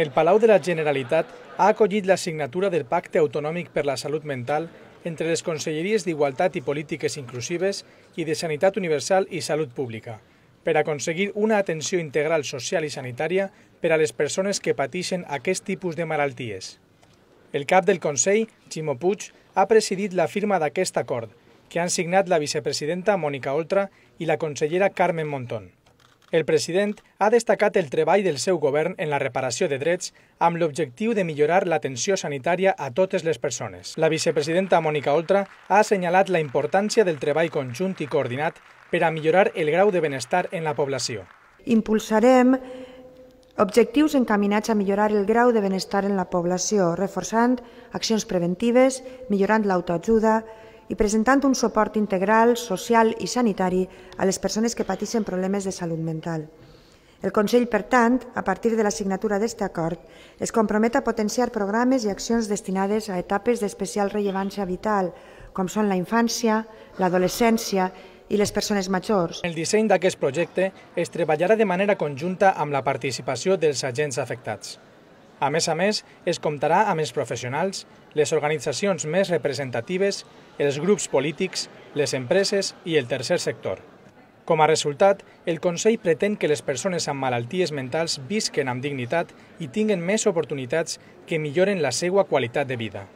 El Palau de la Generalitat ha acollit la signatura del Pacte Autonòmic per la Salut Mental entre les Conselleries d'Igualtat i Polítiques Inclusives i de Sanitat Universal i Salut Pública, per aconseguir una atenció integral social i sanitària per a les persones que pateixen aquest tipus de malalties. El cap del Consell, Ximo Puig, ha presidit la firma d'aquest acord, que han signat la vicepresidenta Mònica Oltra i la consellera Carmen Montón. El president ha destacat el treball del seu govern en la reparació de drets amb l'objectiu de millorar l'atenció sanitària a totes les persones. La vicepresidenta Mònica Oltra ha assenyalat la importància del treball conjunt i coordinat per a millorar el grau de benestar en la població. Impulsarem Objectius encaminats a millorar el grau de benestar en la població, reforçant accions preventives, millorant l'autoajuda, i presentant un suport integral, social i sanitari a les persones que pateixen problemes de salut mental. El Consell, per tant, a partir de la signatura d'aquest acord, es compromet a potenciar programes i accions destinades a etapes d'especial rellevància vital, com són la infància, l'adolescència i les persones majors. El disseny d'aquest projecte es treballarà de manera conjunta amb la participació dels agents afectats. A més a més, es comptarà amb els professionals, les organitzacions més representatives, els grups polítics, les empreses i el tercer sector. Com a resultat, el Consell pretén que les persones amb malalties mentals visquen amb dignitat i tinguen més oportunitats que milloren la seva qualitat de vida.